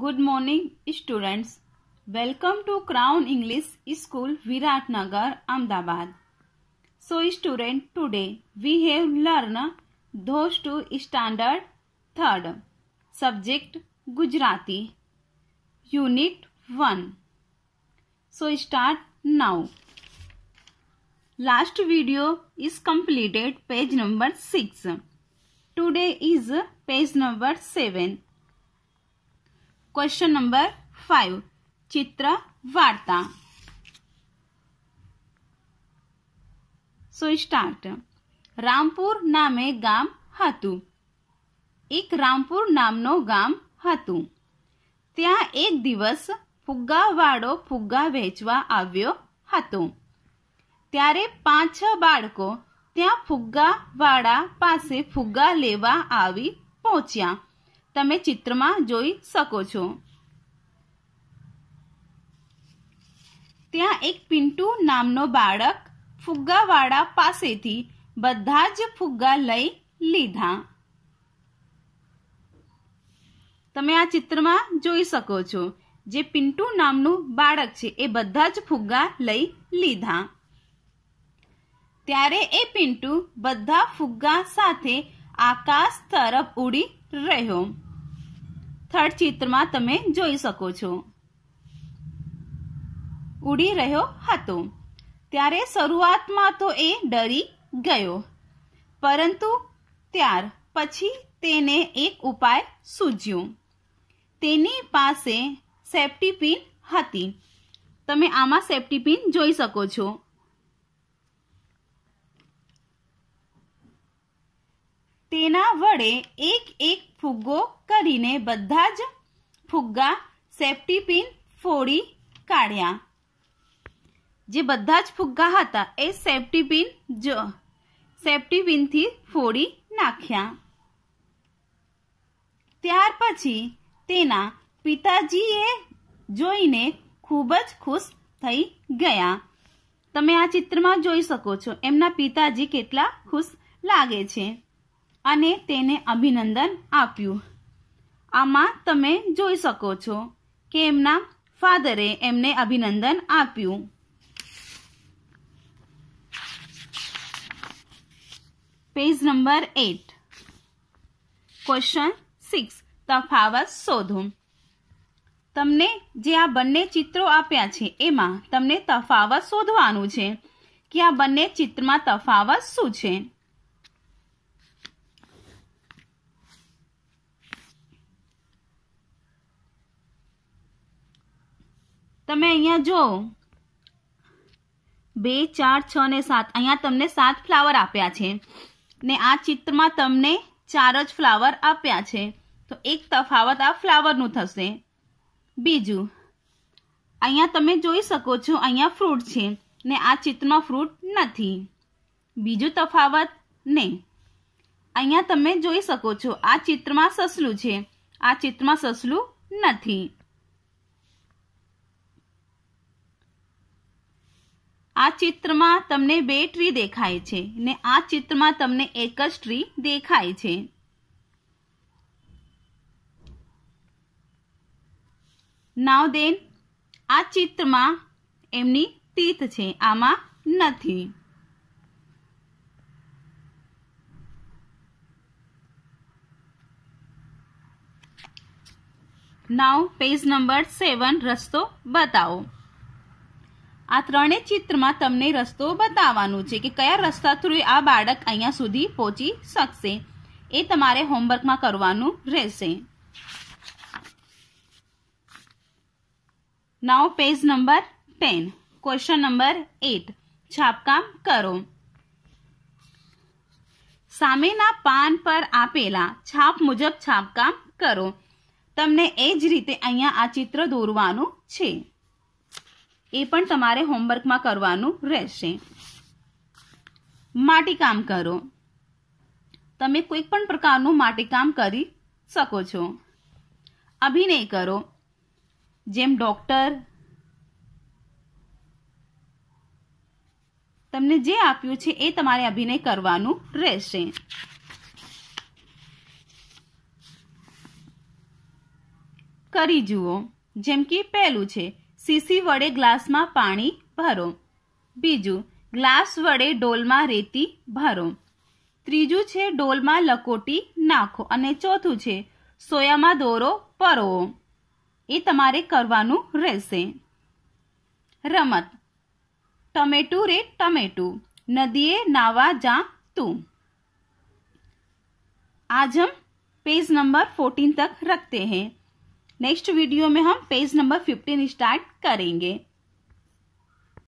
good morning students welcome to crown English school Viratnagar Ahmedabad so student today we have learn दोस्त to standard third subject Gujarati unit one so start now last video is completed page number six today is page number seven question number five चित्र वार्ता so start Rampur नामे गाम हतु एक रामपुर नामनो गाम हतु त्या एक दिवस फुग्गा वाड़ो फुग्गा वेचवा आव्यो हतो त्यारे पांच बाड़को त्या फुग्गा वाड़ा पासे फुग्गा लेवा आवी पहुंचिया તમે ચિત્રમાં જોઈ શકો છો ત્યાં એક પિન્ટુ નામનો બાળક ફુગ્ગાવાળા પાસેથી બધા જ ફુગ્ગા લઈ લીધા તમે આ ચિત્રમાં જોઈ શકો છો જે પિન્ટુ નામનું બાળક છે એ બધા જ ફુગ્ગા લઈ લીધા ત્યારે એ પિન્ટુ બધા ફુગ્ગા સાથે આકાશ તરફ ઉડી રહ્યો થર્ડ ચિત્રમાં તમે જોઈ શકો છો ઉડી રહ્યો હતો ત્યારે શરૂઆતમાં તો એ ડરી ગયો પરંતુ ત્યાર પછી તેને એક ઉપાય સૂજ્યો તેની પાસે સેફ્ટી પિન હતી તમે આમાં સેફ્ટી પિન જોઈ શકો છો તેના વડે એક એક ફુગ્ગો કરીને બધા જ ફુગ્ગા સેફ્ટી પિન ફોડી કાઢ્યા જે બધા જ ફુગ્ગા હતા એ સેફ્ટી પિન જો સેફ્ટી પિનથી ફોડી નાખ્યા ત્યાર પછી તેના પિતાજીએ જોઈને ખૂબ જ ખુશ થઈ ગયા તમે આ ચિત્રમાં જોઈ શકો છો એમના પિતાજી કેટલા ખુશ લાગે છે અને તેને અભિનંદન આપ્યું આમાં તમે જોઈ શકો છો કે એમના ફાધરે એમને અભિનંદન આપ્યું page number eight question six તફાવત શોધો તમને જે આ બંને ચિત્રો આપ્યા છે એમાં તમને તફાવત શોધવાનું છે કે આ બંને ચિત્રમાં તફાવત શું છે તમે અહીંયા જો બે ચાર છ ને સાત અહીંયા તમને સાત ફ્લાવર આપ્યા છે ને આ ચિત્રમાં તમને ચાર જ ફ્લાવર આપ્યા છે તો એક તફાવત આ ફ્લાવરનું થશે બીજું અહીંયા તમે જોઈ શકો છો અહીંયા ફ્રૂટ છે ને આ ચિત્રમાં ફ્રૂટ નથી બીજું તફાવત ને અહીંયા તમે જોઈ શકો છો આ ચિત્રમાં સસલું છે આ ચિત્રમાં સસલું નથી આ ચિત્રમાં તમને બે ટ્રી દેખાય છે ને આ ચિત્રમાં તમને એક જ ટ્રી દેખાય છે નાવ દેન આ ચિત્રમાં એમની તીત છે આમાં નથી નાવ પેજ નંબર સેવન રસ્તો બતાવો આ ત્રણેય ચિત્રમાં તમને રસ્તો બતાવવાનો છે કે કયા રસ્તા થ્રુ આ બાળક અહીંયા સુધી પહોંચી શકશે એ તમારે હોમવર્કમાં કરવાનું રહેશે now page number ten question number eight છાપકામ કરો સામેના પાન પર આપેલા છાપ મુજબ છાપકામ કરો તમને એ જ રીતે અહીંયા આ ચિત્ર દોરવાનું છે એ પણ તમારે હોમવર્કમાં કરવાનું રહેશે માટીકામ કરો તમે કોઈ પણ પ્રકારનું માટીકામ કરી શકો છો અભિનય કરો જેમ ડોક્ટર તમને જે આપ્યું છે એ તમારે અભિનય કરવાનું રહેશે કરી જુઓ જેમ કે પહેલું છે સીસી વડે ગ્લાસમાં પાણી ભરો બીજું ગ્લાસ વડે ડોલમાં રેતી ભરો ત્રીજું છે ડોલમાં લકોટી નાખો અને ચોથું છે સોયામાં દોરો પરોવો એ તમારે કરવાનું રહેશે રમત ટમેટું રે ટમેટું નદીએ નાવા જા તું આજમ हम નંબર ફોર્ટીન તક तक रखते नेक्स्ट वीडियो में हम पेज नंबर 15 स्टार्ट करेंगे